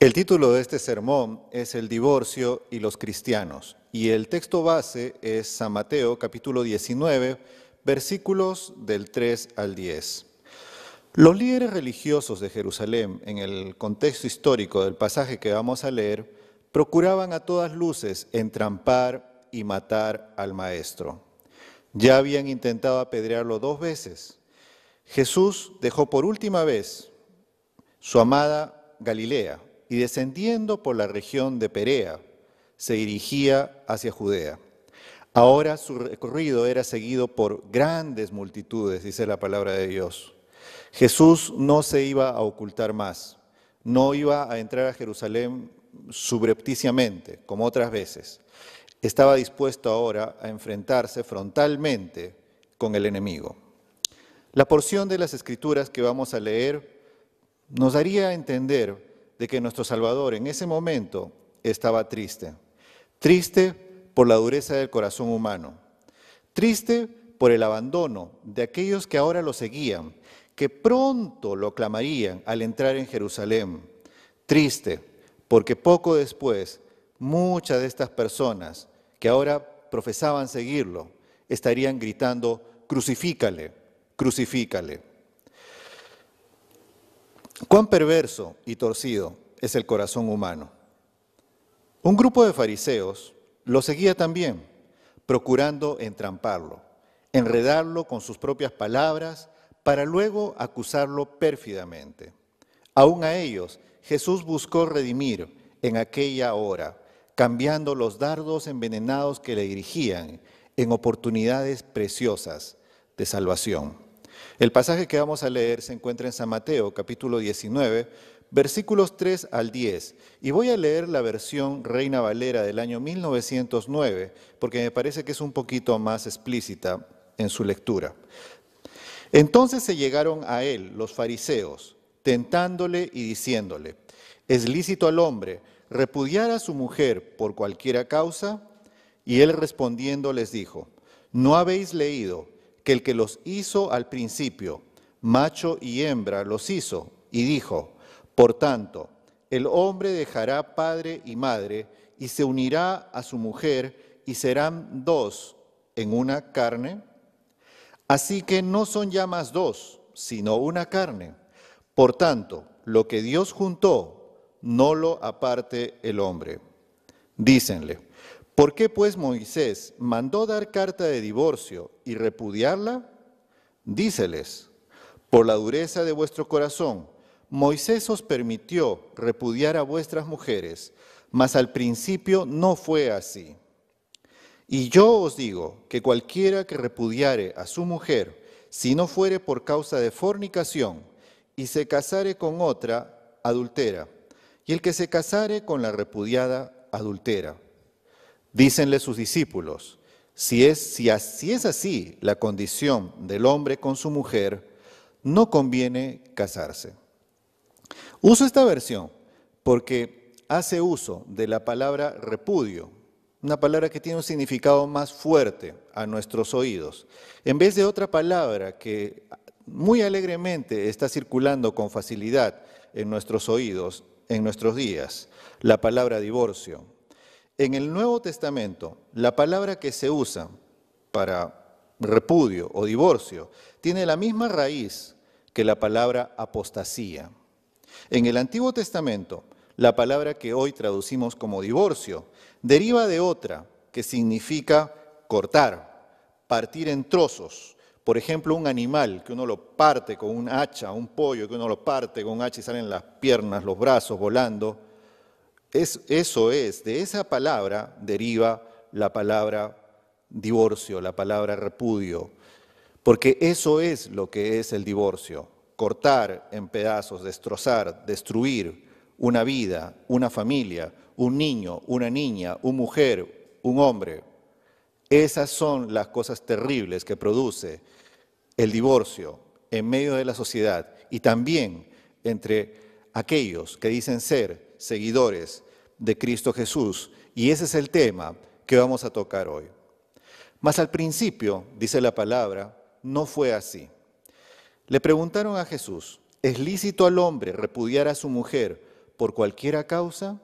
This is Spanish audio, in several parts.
El título de este sermón es El divorcio y los cristianos y el texto base es San Mateo capítulo 19 versículos del 3 al 10. Los líderes religiosos de Jerusalén en el contexto histórico del pasaje que vamos a leer procuraban a todas luces entrampar y matar al maestro. Ya habían intentado apedrearlo dos veces. Jesús dejó por última vez su amada Galilea y descendiendo por la región de Perea, se dirigía hacia Judea. Ahora su recorrido era seguido por grandes multitudes, dice la palabra de Dios. Jesús no se iba a ocultar más, no iba a entrar a Jerusalén subrepticiamente, como otras veces. Estaba dispuesto ahora a enfrentarse frontalmente con el enemigo. La porción de las escrituras que vamos a leer nos daría a entender de que nuestro Salvador en ese momento estaba triste. Triste por la dureza del corazón humano. Triste por el abandono de aquellos que ahora lo seguían, que pronto lo clamarían al entrar en Jerusalén. Triste, porque poco después muchas de estas personas que ahora profesaban seguirlo estarían gritando, crucifícale, crucifícale. Cuán perverso y torcido es el corazón humano. Un grupo de fariseos lo seguía también, procurando entramparlo, enredarlo con sus propias palabras para luego acusarlo pérfidamente. Aun a ellos Jesús buscó redimir en aquella hora, cambiando los dardos envenenados que le dirigían en oportunidades preciosas de salvación. El pasaje que vamos a leer se encuentra en San Mateo, capítulo 19, versículos 3 al 10. Y voy a leer la versión Reina Valera del año 1909, porque me parece que es un poquito más explícita en su lectura. Entonces se llegaron a él los fariseos, tentándole y diciéndole, ¿es lícito al hombre repudiar a su mujer por cualquiera causa? Y él respondiendo les dijo, ¿no habéis leído? que el que los hizo al principio, macho y hembra los hizo, y dijo, por tanto, el hombre dejará padre y madre, y se unirá a su mujer, y serán dos en una carne. Así que no son ya más dos, sino una carne. Por tanto, lo que Dios juntó, no lo aparte el hombre. Dícenle, ¿Por qué pues Moisés mandó dar carta de divorcio y repudiarla? Díceles, por la dureza de vuestro corazón, Moisés os permitió repudiar a vuestras mujeres, mas al principio no fue así. Y yo os digo que cualquiera que repudiare a su mujer, si no fuere por causa de fornicación, y se casare con otra, adultera, y el que se casare con la repudiada, adultera. Dícenle sus discípulos, si es, es así la condición del hombre con su mujer, no conviene casarse. Uso esta versión porque hace uso de la palabra repudio, una palabra que tiene un significado más fuerte a nuestros oídos, en vez de otra palabra que muy alegremente está circulando con facilidad en nuestros oídos en nuestros días, la palabra divorcio. En el Nuevo Testamento, la palabra que se usa para repudio o divorcio tiene la misma raíz que la palabra apostasía. En el Antiguo Testamento, la palabra que hoy traducimos como divorcio deriva de otra que significa cortar, partir en trozos. Por ejemplo, un animal que uno lo parte con un hacha, un pollo que uno lo parte con un hacha y salen las piernas, los brazos volando eso es, de esa palabra deriva la palabra divorcio, la palabra repudio, porque eso es lo que es el divorcio, cortar en pedazos, destrozar, destruir una vida, una familia, un niño, una niña, una mujer, un hombre. Esas son las cosas terribles que produce el divorcio en medio de la sociedad y también entre aquellos que dicen ser seguidores de Cristo Jesús. Y ese es el tema que vamos a tocar hoy. Mas al principio, dice la palabra, no fue así. Le preguntaron a Jesús, ¿es lícito al hombre repudiar a su mujer por cualquiera causa?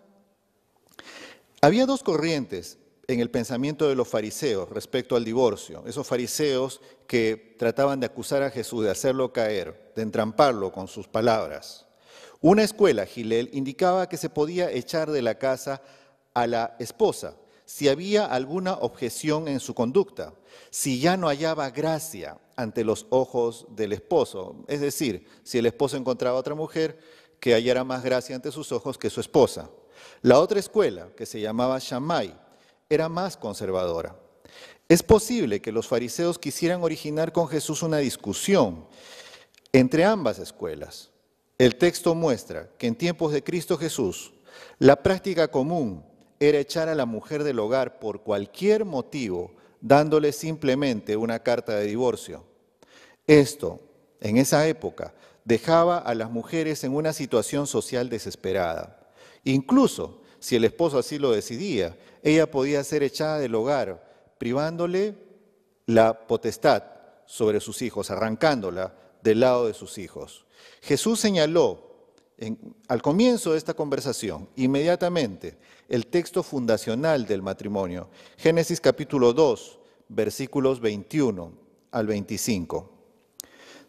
Había dos corrientes en el pensamiento de los fariseos respecto al divorcio, esos fariseos que trataban de acusar a Jesús, de hacerlo caer, de entramparlo con sus palabras. Una escuela, Gilel, indicaba que se podía echar de la casa a la esposa si había alguna objeción en su conducta, si ya no hallaba gracia ante los ojos del esposo, es decir, si el esposo encontraba a otra mujer que hallara más gracia ante sus ojos que su esposa. La otra escuela, que se llamaba Shammai, era más conservadora. Es posible que los fariseos quisieran originar con Jesús una discusión entre ambas escuelas. El texto muestra que en tiempos de Cristo Jesús, la práctica común era echar a la mujer del hogar por cualquier motivo, dándole simplemente una carta de divorcio. Esto, en esa época, dejaba a las mujeres en una situación social desesperada. Incluso si el esposo así lo decidía, ella podía ser echada del hogar, privándole la potestad sobre sus hijos, arrancándola del lado de sus hijos. Jesús señaló al comienzo de esta conversación, inmediatamente, el texto fundacional del matrimonio, Génesis capítulo 2, versículos 21 al 25.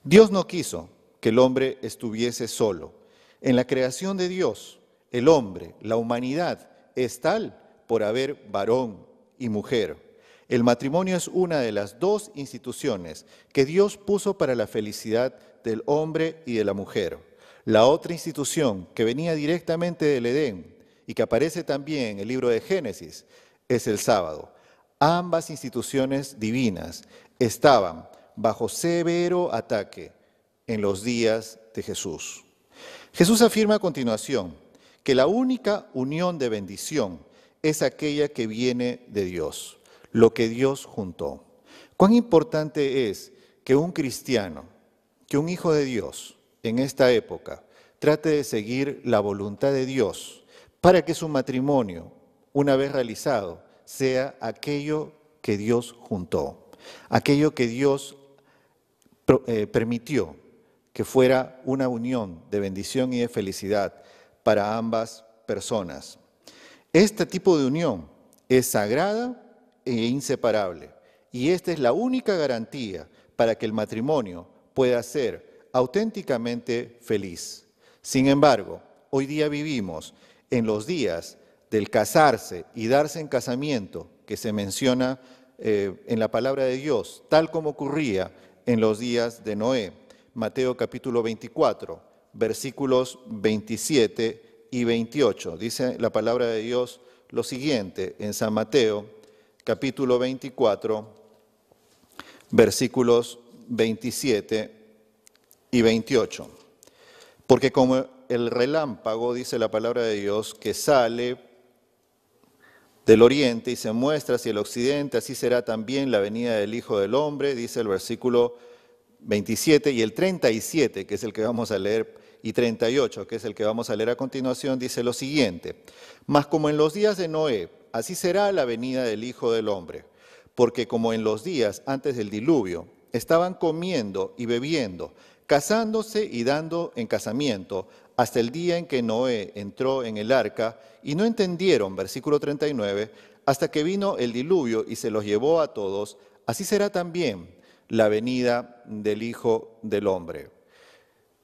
Dios no quiso que el hombre estuviese solo. En la creación de Dios, el hombre, la humanidad, es tal por haber varón y mujer. El matrimonio es una de las dos instituciones que Dios puso para la felicidad del hombre y de la mujer. La otra institución que venía directamente del Edén y que aparece también en el libro de Génesis es el sábado. Ambas instituciones divinas estaban bajo severo ataque en los días de Jesús. Jesús afirma a continuación que la única unión de bendición es aquella que viene de Dios, lo que Dios juntó. ¿Cuán importante es que un cristiano que un hijo de Dios en esta época trate de seguir la voluntad de Dios para que su matrimonio, una vez realizado, sea aquello que Dios juntó, aquello que Dios eh, permitió que fuera una unión de bendición y de felicidad para ambas personas. Este tipo de unión es sagrada e inseparable y esta es la única garantía para que el matrimonio Puede ser auténticamente feliz. Sin embargo, hoy día vivimos en los días del casarse y darse en casamiento que se menciona eh, en la palabra de Dios, tal como ocurría en los días de Noé. Mateo capítulo 24, versículos 27 y 28. Dice la palabra de Dios lo siguiente en San Mateo capítulo 24, versículos 27 y 28. Porque como el relámpago, dice la palabra de Dios, que sale del oriente y se muestra hacia el occidente, así será también la venida del Hijo del Hombre, dice el versículo 27 y el 37, que es el que vamos a leer, y 38, que es el que vamos a leer a continuación, dice lo siguiente, mas como en los días de Noé, así será la venida del Hijo del Hombre, porque como en los días antes del diluvio, estaban comiendo y bebiendo, casándose y dando en casamiento, hasta el día en que Noé entró en el arca, y no entendieron, versículo 39, hasta que vino el diluvio y se los llevó a todos, así será también la venida del Hijo del Hombre.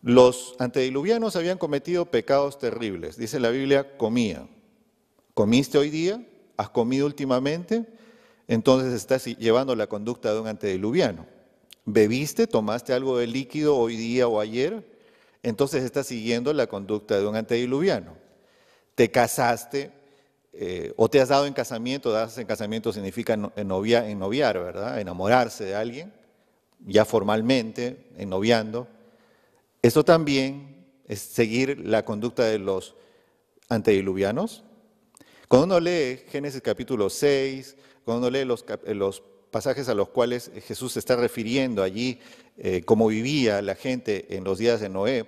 Los antediluvianos habían cometido pecados terribles, dice la Biblia, comía. ¿Comiste hoy día? ¿Has comido últimamente? Entonces estás llevando la conducta de un antediluviano bebiste, tomaste algo de líquido hoy día o ayer, entonces estás siguiendo la conducta de un antediluviano. Te casaste eh, o te has dado en casamiento, darse en casamiento significa ennoviar, noviar, ¿verdad? Enamorarse de alguien, ya formalmente, ennoviando. Esto también es seguir la conducta de los antediluvianos. Cuando uno lee Génesis capítulo 6, cuando uno lee los, los pasajes a los cuales eh, Jesús se está refiriendo allí, eh, cómo vivía la gente en los días de Noé,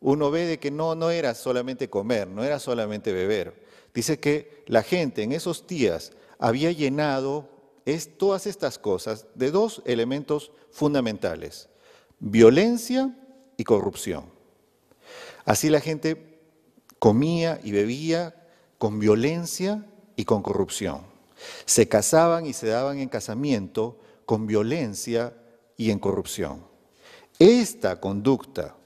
uno ve de que no, no era solamente comer, no era solamente beber. Dice que la gente en esos días había llenado todas estas cosas de dos elementos fundamentales, violencia y corrupción. Así la gente comía y bebía con violencia y con corrupción. Se casaban y se daban en casamiento con violencia y en corrupción. Esta conducta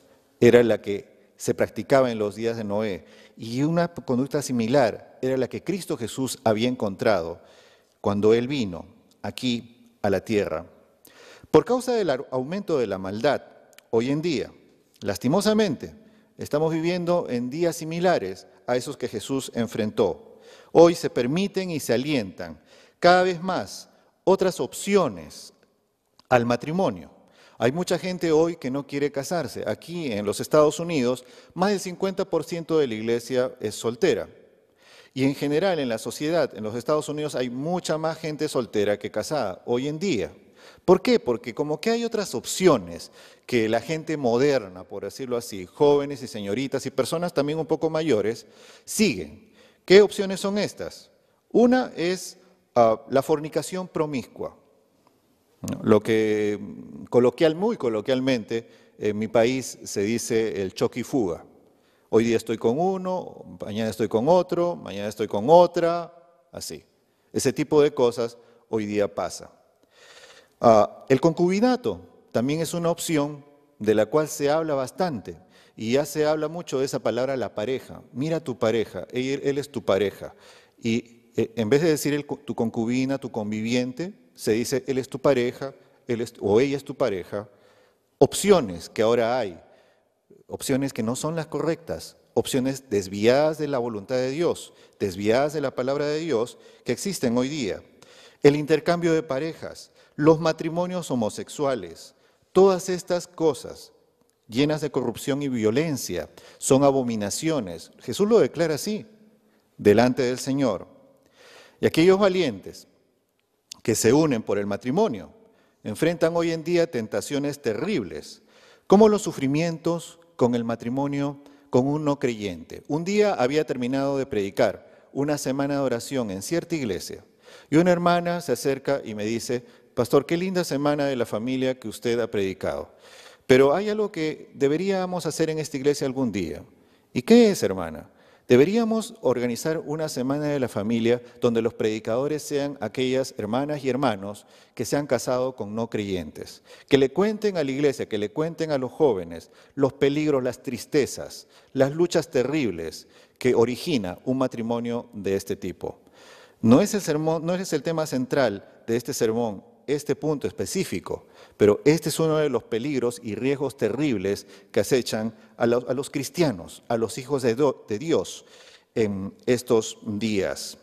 era la que se practicaba en los días de Noé y una conducta similar era la que Cristo Jesús había encontrado cuando Él vino aquí a la tierra. Por causa del aumento de la maldad, hoy en día, lastimosamente, estamos viviendo en días similares a esos que Jesús enfrentó. Hoy se permiten y se alientan cada vez más otras opciones al matrimonio. Hay mucha gente hoy que no quiere casarse. Aquí en los Estados Unidos, más del 50% de la iglesia es soltera. Y en general en la sociedad, en los Estados Unidos, hay mucha más gente soltera que casada hoy en día. ¿Por qué? Porque como que hay otras opciones que la gente moderna, por decirlo así, jóvenes y señoritas y personas también un poco mayores, siguen. ¿Qué opciones son estas? Una es ah, la fornicación promiscua, lo que coloquial, muy coloquialmente, en mi país se dice el choque y fuga. Hoy día estoy con uno, mañana estoy con otro, mañana estoy con otra, así. Ese tipo de cosas hoy día pasa. Ah, el concubinato también es una opción de la cual se habla bastante y ya se habla mucho de esa palabra la pareja. Mira tu pareja, él, es tu pareja. Y eh, en vez de decir tu concubina, tu conviviente, se dice él es tu pareja, él o ella es tu pareja. Opciones que ahora hay, opciones que no son las correctas, opciones desviadas de la voluntad de Dios, desviadas de la palabra de Dios que existen hoy día. El intercambio de parejas, los matrimonios homosexuales, todas estas cosas llenas de corrupción y violencia, son abominaciones. Jesús lo declara así, delante del Señor. Y aquellos valientes que se unen por el matrimonio enfrentan hoy en día tentaciones terribles, como los sufrimientos con el matrimonio con un no creyente. Un día había terminado de predicar una semana de oración en cierta iglesia y una hermana se acerca y me dice, Pastor, qué linda semana de la familia que usted ha predicado. Pero hay algo que deberíamos hacer en esta iglesia algún día. ¿Y qué es, hermana? Deberíamos organizar una semana de la familia donde los predicadores sean aquellas hermanas y hermanos que se han casado con no creyentes, que le cuenten a la iglesia, que le cuenten a los jóvenes los peligros, las tristezas, las luchas terribles que origina un matrimonio de este tipo. No es el tema central de este sermón, este punto específico, pero este es uno de los peligros y riesgos terribles que acechan a los, cristianos, a los hijos de, de Dios en estos días.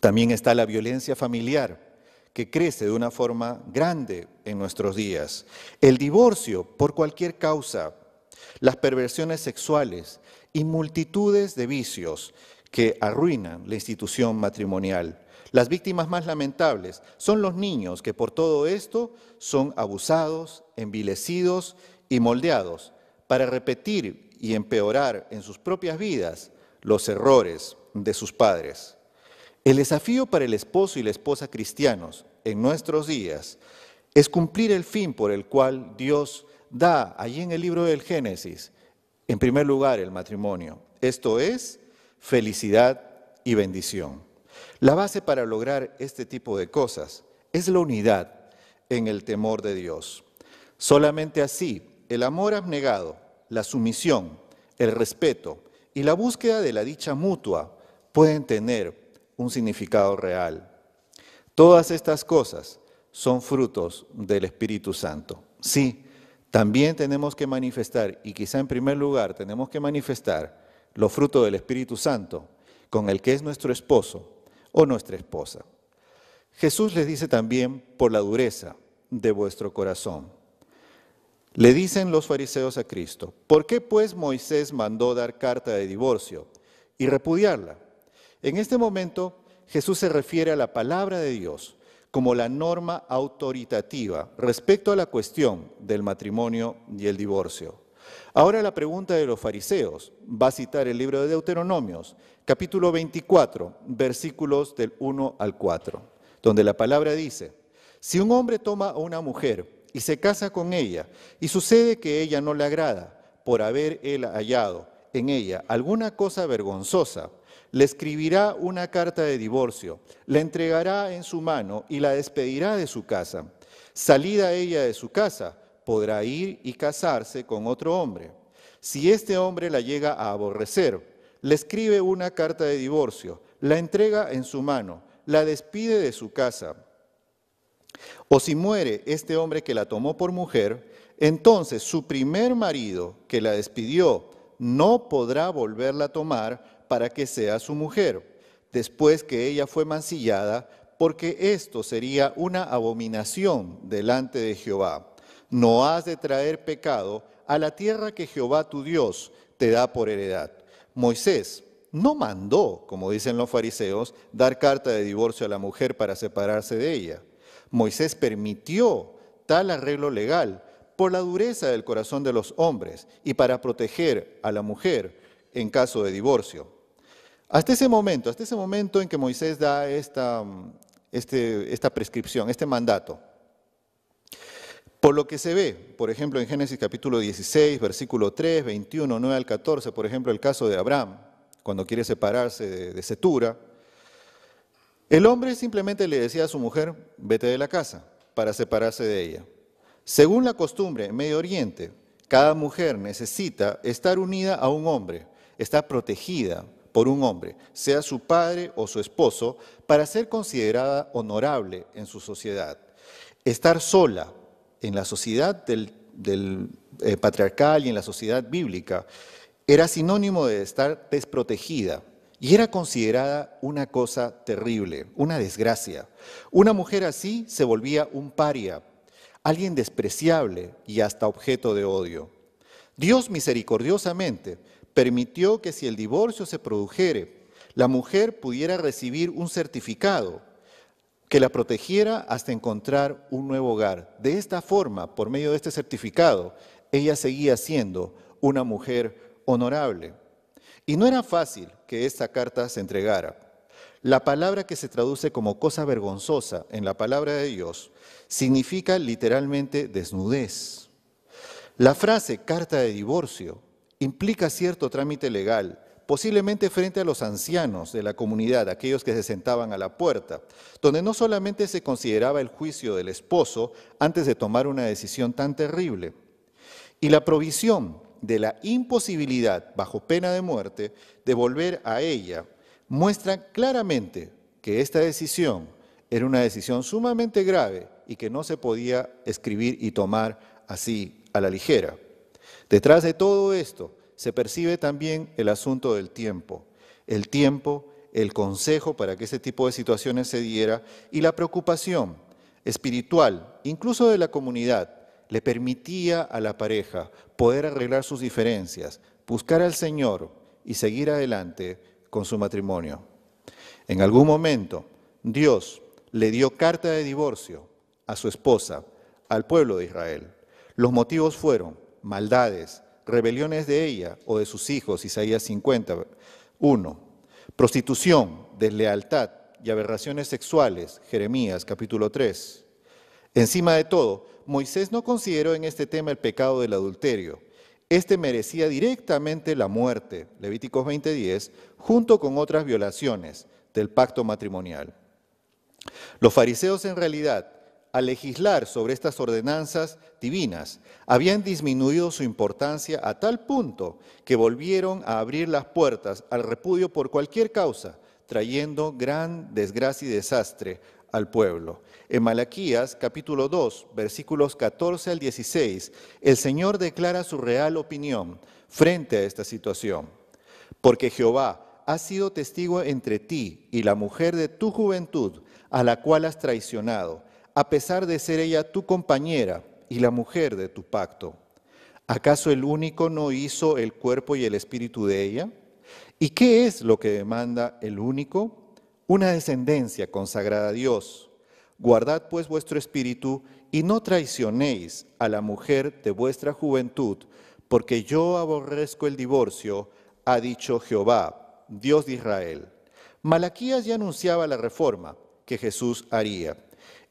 También está la violencia familiar que crece de una forma grande en nuestros días. El divorcio por cualquier causa, las perversiones sexuales y multitudes de vicios que arruinan la institución matrimonial. Las víctimas más lamentables son los niños que por todo esto son abusados, envilecidos y moldeados para repetir y empeorar en sus propias vidas los errores de sus padres. El desafío para el esposo y la esposa cristianos en nuestros días es cumplir el fin por el cual Dios da allí en el libro del Génesis, en primer lugar, el matrimonio. Esto es felicidad y bendición. La base para lograr este tipo de cosas es la unidad en el temor de Dios. Solamente así, el amor abnegado, la sumisión, el respeto y la búsqueda de la dicha mutua pueden tener un significado real. Todas estas cosas son frutos del Espíritu Santo. Sí, también tenemos que manifestar, y quizá en primer lugar tenemos que manifestar los frutos del Espíritu Santo con el que es nuestro esposo o nuestra esposa. Jesús les dice también por la dureza de vuestro corazón. Le dicen los fariseos a Cristo, ¿por qué pues Moisés mandó dar carta de divorcio y repudiarla? En este momento Jesús se refiere a la palabra de Dios como la norma autoritativa respecto a la cuestión del matrimonio y el divorcio. Ahora la pregunta de los fariseos. Va a citar el libro de Deuteronomios, capítulo 24, versículos del 1 al 4, donde la palabra dice, si un hombre toma a una mujer y se casa con ella, y sucede que ella no le agrada por haber él hallado en ella alguna cosa vergonzosa, le escribirá una carta de divorcio, la entregará en su mano y la despedirá de su casa. Salida ella de su casa, podrá ir y casarse con otro hombre. Si este hombre la llega a aborrecer, le escribe una carta de divorcio, la entrega en su mano, la despide de su casa, o si muere este hombre que la tomó por mujer, entonces su primer marido que la despidió no podrá volverla a tomar para que sea su mujer, después que ella fue mancillada, porque esto sería una abominación delante de Jehová no has de traer pecado a la tierra que Jehová tu Dios te da por heredad. Moisés no mandó, como dicen los fariseos, dar carta de divorcio a la mujer para separarse de ella. Moisés permitió tal arreglo legal por la dureza del corazón de los hombres y para proteger a la mujer en caso de divorcio. Hasta ese momento, hasta ese momento en que Moisés da esta, mm, este, esta prescripción, este mandato, por lo que se ve, por ejemplo, en Génesis capítulo 16, versículo 3, 21, 9 al 14, por ejemplo, el caso de Abraham, cuando quiere separarse de, de Setura, el hombre simplemente le decía a su mujer, vete de la casa, para separarse de ella. Según la costumbre en Medio Oriente, cada mujer necesita estar unida a un hombre, estar protegida por un hombre, sea su padre o su esposo, para ser considerada honorable en su sociedad. Estar sola en la sociedad eh, patriarcal y en la sociedad bíblica era sinónimo de estar desprotegida y era considerada una cosa terrible, una desgracia. Una mujer así se volvía un paria, alguien despreciable y hasta objeto de odio. Dios misericordiosamente permitió que si el divorcio se produjere, la mujer pudiera recibir un certificado que la protegiera hasta encontrar un nuevo hogar. De esta forma, por medio de este certificado, ella seguía siendo una mujer honorable. Y no era fácil que esta carta se entregara. La palabra que se traduce como cosa vergonzosa en la palabra de Dios significa literalmente desnudez. La frase carta de divorcio implica cierto trámite legal posiblemente frente a los ancianos de la comunidad, aquellos que se sentaban a la puerta, donde no solamente se consideraba el juicio del esposo antes de tomar una decisión tan terrible, y la provisión de la imposibilidad, bajo pena de muerte, de volver a ella, muestra claramente que esta decisión era una decisión sumamente grave y que no se podía escribir y tomar así a la ligera. Detrás de todo esto se percibe también el asunto del tiempo. El tiempo, el consejo para que ese tipo de situaciones se diera y la preocupación espiritual, incluso de la comunidad, le permitía a la pareja poder arreglar sus diferencias, buscar al Señor y seguir adelante con su matrimonio. En algún momento, Dios le dio carta de divorcio a su esposa, al pueblo de Israel. Los motivos fueron maldades, rebeliones de ella o de sus hijos, Isaías 51 Prostitución, deslealtad y aberraciones sexuales, Jeremías capítulo 3. Encima de todo, Moisés no consideró en este tema el pecado del adulterio. Este merecía directamente la muerte, Levíticos 20:10, junto con otras violaciones del pacto matrimonial. Los fariseos en realidad al legislar sobre estas ordenanzas divinas, habían disminuido su importancia a tal punto que volvieron a abrir las puertas al repudio por cualquier causa, trayendo gran desgracia y desastre al pueblo. En Malaquías capítulo 2, versículos 14 al 16, el Señor declara su real opinión frente a esta situación. Porque Jehová ha sido testigo entre ti y la mujer de tu juventud, a la cual has traicionado a pesar de ser ella tu compañera y la mujer de tu pacto. ¿Acaso el único no hizo el cuerpo y el espíritu de ella? ¿Y qué es lo que demanda el único? Una descendencia consagrada a Dios. Guardad pues vuestro espíritu y no traicionéis a la mujer de vuestra juventud, porque yo aborrezco el divorcio, ha dicho Jehová, Dios de Israel. Malaquías ya anunciaba la reforma que Jesús haría.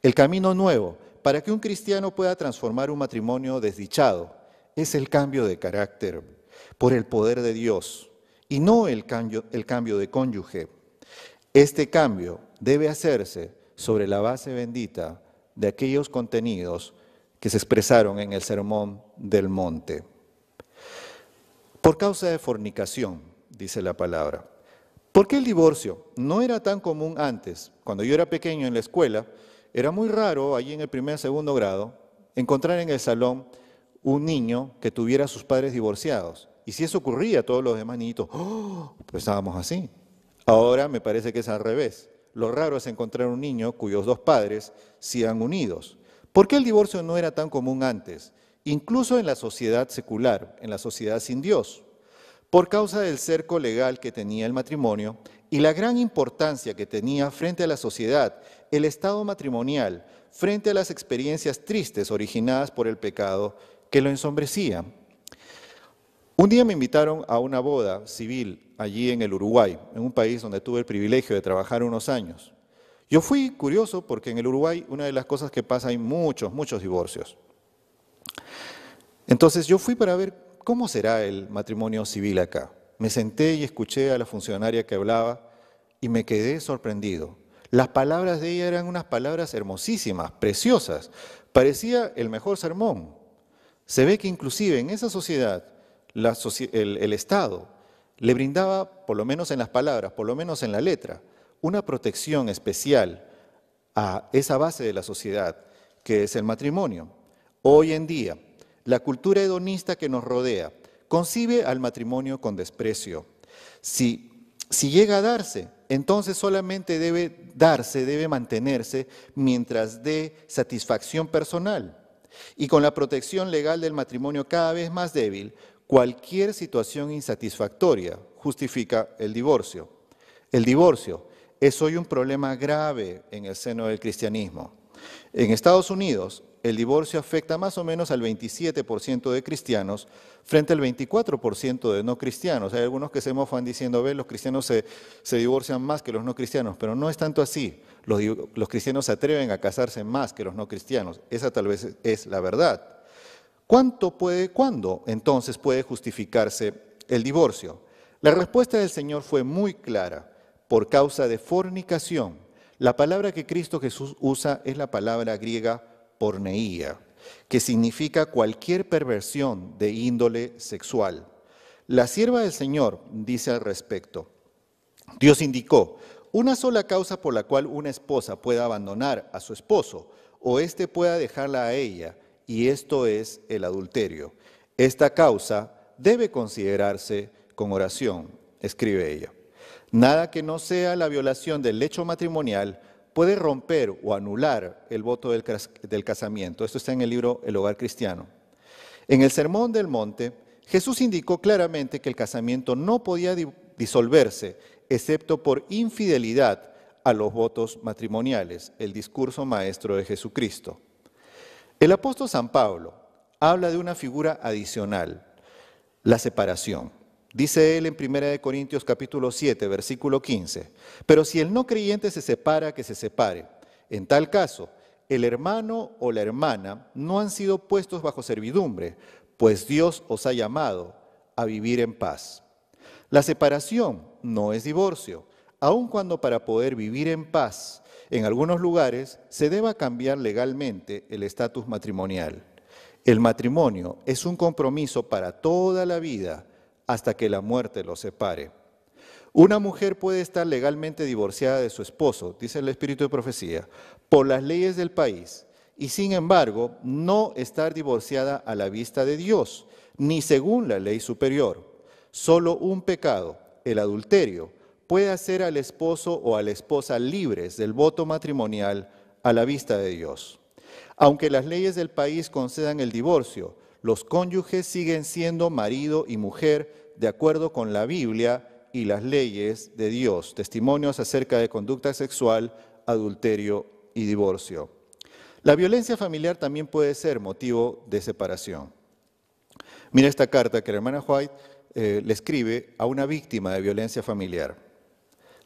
El camino nuevo para que un cristiano pueda transformar un matrimonio desdichado es el cambio de carácter por el poder de Dios y no el cambio, el cambio de cónyuge. Este cambio debe hacerse sobre la base bendita de aquellos contenidos que se expresaron en el Sermón del Monte. Por causa de fornicación, dice la palabra. ¿Por qué el divorcio no era tan común antes? Cuando yo era pequeño en la escuela, era muy raro allí en el primer, segundo grado encontrar en el salón un niño que tuviera sus padres divorciados. Y si eso ocurría, todos los demás niñitos, oh, pues estábamos así. Ahora me parece que es al revés. Lo raro es encontrar un niño cuyos dos padres sigan unidos. ¿Por qué el divorcio no era tan común antes? Incluso en la sociedad secular, en la sociedad sin Dios. Por causa del cerco legal que tenía el matrimonio y la gran importancia que tenía frente a la sociedad el estado matrimonial frente a las experiencias tristes originadas por el pecado que lo ensombrecía. Un día me invitaron a una boda civil allí en el Uruguay, en un país donde tuve el privilegio de trabajar unos años. Yo fui curioso porque en el Uruguay una de las cosas que pasa hay muchos, muchos divorcios. Entonces yo fui para ver cómo será el matrimonio civil acá. Me senté y escuché a la funcionaria que hablaba y me quedé sorprendido. Las palabras de ella eran unas palabras hermosísimas, preciosas. Parecía el mejor sermón. Se ve que inclusive en esa sociedad el, el Estado le brindaba, por lo menos en las palabras, por lo menos en la letra, una protección especial a esa base de la sociedad, que es el matrimonio. Hoy en día, la cultura hedonista que nos rodea concibe al matrimonio con desprecio. Si, si llega a darse, entonces solamente debe darse, debe mantenerse mientras dé satisfacción personal. Y con la protección legal del matrimonio cada vez más débil, cualquier situación insatisfactoria justifica el divorcio. El divorcio es hoy un problema grave en el seno del cristianismo. En Estados Unidos, el divorcio afecta más o menos al 27% de cristianos frente al 24% de no cristianos. Hay algunos que se mofan diciendo, ve, los cristianos se, divorcian más que los no cristianos, pero no es tanto así. Los, los cristianos se atreven a casarse más que los no cristianos. Esa tal vez es la verdad. ¿Cuánto puede, cuándo entonces puede justificarse el divorcio? La respuesta del Señor fue muy clara, por causa de fornicación la palabra que Cristo Jesús usa es la palabra griega porneía, que significa cualquier perversión de índole sexual. La sierva del Señor dice al respecto, Dios indicó una sola causa por la cual una esposa pueda abandonar a su esposo o éste pueda dejarla a ella, y esto es el adulterio. Esta causa debe considerarse con oración, escribe ella. Nada que no sea la violación del hecho matrimonial puede romper o anular el voto del, del casamiento. Esto está en el libro El hogar cristiano. En el Sermón del Monte, Jesús indicó claramente que el casamiento no podía disolverse, excepto por infidelidad a los votos matrimoniales, el discurso maestro de Jesucristo. El apóstol San Pablo habla de una figura adicional, la separación. Dice él en 1 Corintios capítulo 7, versículo 15, pero si el no creyente se separa, que se separe. En tal caso, el hermano o la hermana no han sido puestos bajo servidumbre, pues Dios os ha llamado a vivir en paz. La separación no es divorcio, aun cuando para poder vivir en paz en algunos lugares se deba cambiar legalmente el estatus matrimonial. El matrimonio es un compromiso para toda la vida hasta que la muerte los separe. Una mujer puede estar legalmente divorciada de su esposo, dice el Espíritu de Profecía, por las leyes del país y sin embargo no estar divorciada a la vista de Dios, ni según la ley superior. Solo un pecado, el adulterio, puede hacer al esposo o a la esposa libres del voto matrimonial a la vista de Dios. Aunque las leyes del país concedan el divorcio, los cónyuges siguen siendo marido y mujer de acuerdo con la Biblia y las leyes de Dios. Testimonios acerca de conducta sexual, adulterio y divorcio. La violencia familiar también puede ser motivo de separación. Mira esta carta que la hermana White eh, le escribe a una víctima de violencia familiar.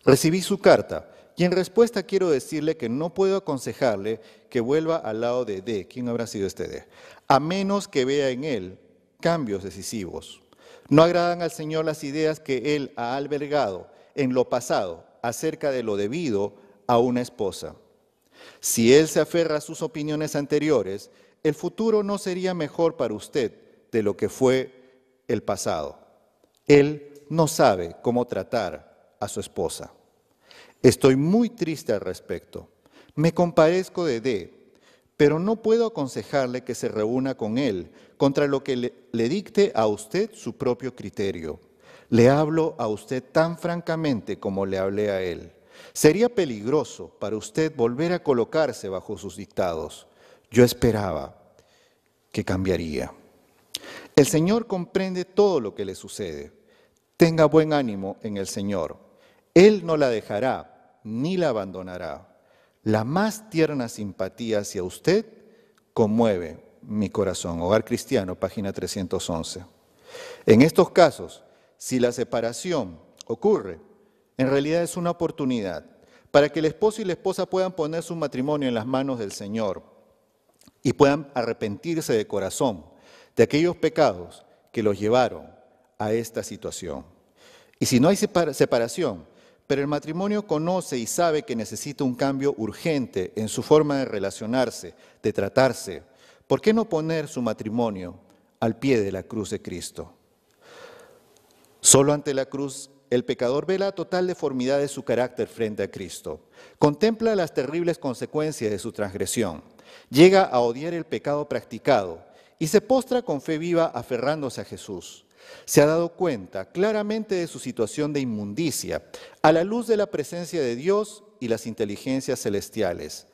Recibí su carta y en respuesta quiero decirle que no puedo aconsejarle que vuelva al lado de D, ¿quién habrá sido este D? A menos que vea en él cambios decisivos. No agradan al Señor las ideas que él ha albergado en lo pasado acerca de lo debido a una esposa. Si él se aferra a sus opiniones anteriores, el futuro no sería mejor para usted de lo que fue el pasado. Él no sabe cómo tratar a su esposa. Estoy muy triste al respecto. Me comparezco de D, pero no puedo aconsejarle que se reúna con él, contra lo que le, dicte a usted su propio criterio. Le hablo a usted tan francamente como le hablé a él. Sería peligroso para usted volver a colocarse bajo sus dictados. Yo esperaba que cambiaría. El Señor comprende todo lo que le sucede. Tenga buen ánimo en el Señor él no la dejará ni la abandonará. La más tierna simpatía hacia usted conmueve mi corazón. Hogar Cristiano, página 311. En estos casos, si la separación ocurre, en realidad es una oportunidad para que el esposo y la esposa puedan poner su matrimonio en las manos del Señor y puedan arrepentirse de corazón de aquellos pecados que los llevaron a esta situación. Y si no hay separación, pero el matrimonio conoce y sabe que necesita un cambio urgente en su forma de relacionarse, de tratarse. ¿Por qué no poner su matrimonio al pie de la cruz de Cristo? Solo ante la cruz el pecador ve la total deformidad de su carácter frente a Cristo, contempla las terribles consecuencias de su transgresión, llega a odiar el pecado practicado y se postra con fe viva aferrándose a Jesús se ha dado cuenta claramente de su situación de inmundicia a la luz de la presencia de Dios y las inteligencias celestiales.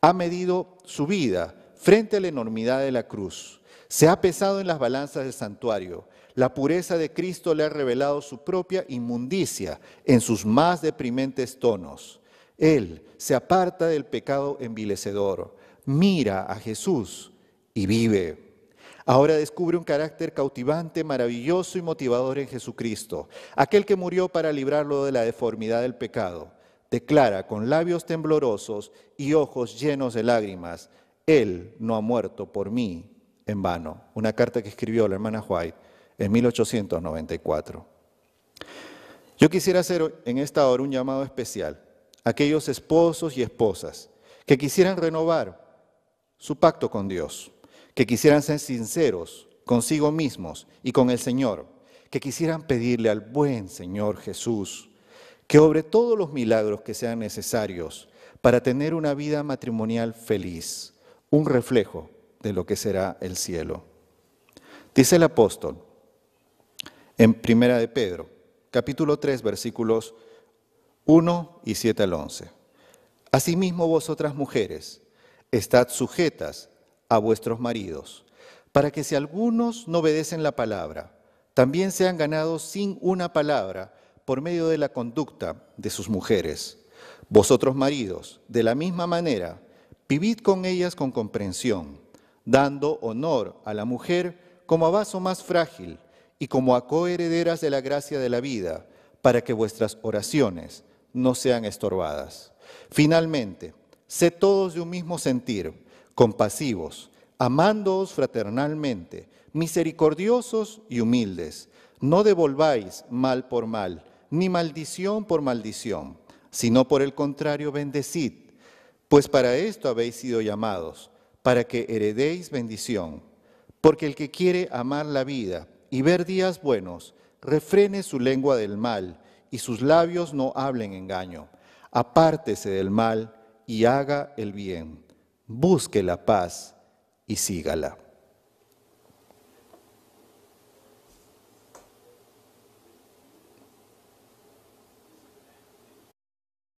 Ha medido su vida frente a la enormidad de la cruz. Se ha pesado en las balanzas del santuario. La pureza de Cristo le ha revelado su propia inmundicia en sus más deprimentes tonos. Él se aparta del pecado envilecedor, mira a Jesús y vive. Ahora descubre un carácter cautivante, maravilloso y motivador en Jesucristo, aquel que murió para librarlo de la deformidad del pecado. Declara con labios temblorosos y ojos llenos de lágrimas, Él no ha muerto por mí en vano. Una carta que escribió la hermana White en 1894. Yo quisiera hacer en esta hora un llamado especial a aquellos esposos y esposas que quisieran renovar su pacto con Dios que quisieran ser sinceros consigo mismos y con el Señor, que quisieran pedirle al buen Señor Jesús que obre todos los milagros que sean necesarios para tener una vida matrimonial feliz, un reflejo de lo que será el cielo. Dice el apóstol en Primera de Pedro, capítulo 3, versículos 1 y 7 al 11. Asimismo vosotras mujeres, estad sujetas a vuestros maridos, para que si algunos no obedecen la palabra, también sean ganados sin una palabra por medio de la conducta de sus mujeres. Vosotros maridos, de la misma manera, vivid con ellas con comprensión, dando honor a la mujer como a vaso más frágil y como a coherederas de la gracia de la vida, para que vuestras oraciones no sean estorbadas. Finalmente, sé todos de un mismo sentir compasivos, amándoos fraternalmente, misericordiosos y humildes. No devolváis mal por mal, ni maldición por maldición, sino por el contrario bendecid, pues para esto habéis sido llamados, para que heredéis bendición. Porque el que quiere amar la vida y ver días buenos, refrene su lengua del mal y sus labios no hablen engaño. Apártese del mal y haga el bien busque la paz y sígala.